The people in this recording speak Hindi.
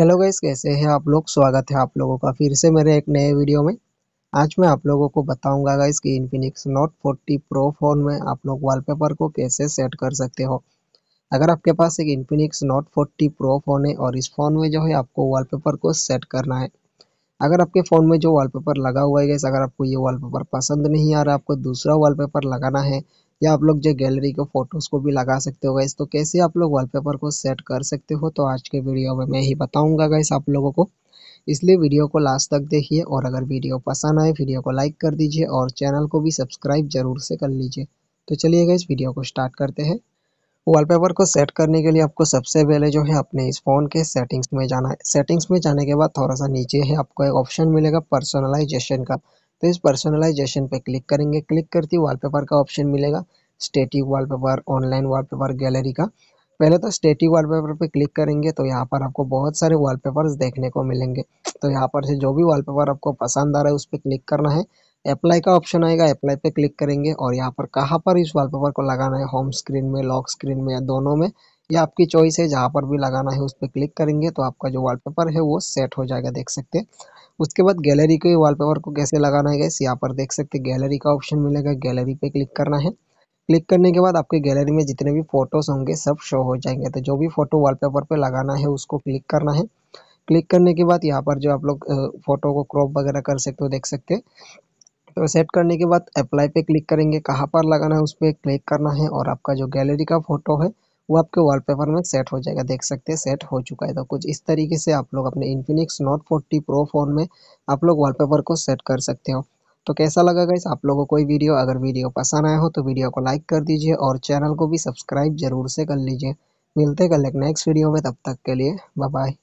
हेलो गाइस कैसे हैं आप लोग स्वागत है आप लोगों का फिर से मेरे एक नए वीडियो में आज मैं आप लोगों को बताऊंगा गाइस कि इन्फिनिक्स नोट 40 प्रो फ़ोन में आप लोग वॉलपेपर को कैसे सेट कर सकते हो अगर आपके पास एक इन्फिनिक्स नोट 40 प्रो फ़ोन है और इस फ़ोन में जो है आपको वाल को सेट करना है अगर आपके फ़ोन में जो वाल लगा हुआ है गैस अगर आपको ये वाल पसंद नहीं आ रहा आपको दूसरा वाल लगाना है या आप लोग जो गैलरी के फोटोज को भी लगा सकते हो गाइस तो कैसे आप लोग वॉलपेपर को सेट कर सकते हो तो आज के वीडियो में मैं ही बताऊंगा गाइस आप लोगों को इसलिए वीडियो को लास्ट तक देखिए और अगर वीडियो पसंद आए वीडियो को लाइक कर दीजिए और चैनल को भी सब्सक्राइब जरूर से कर लीजिए तो चलिए गाइस वीडियो को स्टार्ट करते हैं वॉलपेपर को सेट करने के लिए आपको सबसे पहले जो है अपने इस फ़ोन के सेटिंग्स में जाना है सेटिंग्स में जाने के बाद थोड़ा सा नीचे है आपको एक ऑप्शन मिलेगा पर्सनलाइजेशन का तो इस पर्सनलाइजेशन पे क्लिक करेंगे क्लिक करते ही वॉलपेपर का ऑप्शन मिलेगा static wallpaper online wallpaper gallery का पहले तो स्टेटिक वॉलपेपर पे क्लिक करेंगे तो यहाँ पर आपको बहुत सारे वॉलपेपर्स देखने को मिलेंगे तो यहाँ पर से जो भी वॉलपेपर आपको पसंद आ रहा है उस पर क्लिक करना है अप्लाई का ऑप्शन आएगा अप्लाई पे क्लिक करेंगे और यहाँ पर कहाँ पर इस वॉलपेपर को लगाना है होम स्क्रीन में लॉक स्क्रीन में या दोनों में ये आपकी चॉइस है जहाँ पर भी लगाना है उस पर क्लिक करेंगे तो आपका जो वॉलपेपर है वो सेट हो जाएगा देख सकते हैं उसके बाद गैलरी के वॉलपेपर को कैसे लगाना है गैस यहाँ पर देख सकते हैं गैलरी का ऑप्शन मिलेगा गैलरी पे क्लिक करना है क्लिक करने के बाद आपके गैलरी में जितने भी फोटोज होंगे सब शो हो जाएंगे तो जो भी फोटो वॉलपेपर पे लगाना है उसको क्लिक करना है क्लिक करने के बाद यहाँ पर जो आप लोग फोटो को क्रॉप वगैरह कर सकते हो देख सकते तो सेट करने के बाद अप्लाई पे क्लिक करेंगे कहाँ पर लगाना है उस पर क्लिक करना है और आपका जो गैलरी का फोटो है वो आपके वॉलपेपर में सेट हो जाएगा देख सकते हैं सेट हो चुका है तो कुछ इस तरीके से आप लोग अपने Infinix Note forty Pro phone में आप लोग वॉलपेपर को सेट कर सकते हो तो कैसा लगा गाइस आप लोगों को वीडियो अगर वीडियो पसंद आया हो तो वीडियो को लाइक कर दीजिए और चैनल को भी सब्सक्राइब जरूर से कर लीजिए मिलते कल एक नेक्स्ट वीडियो में तब तक के लिए बाय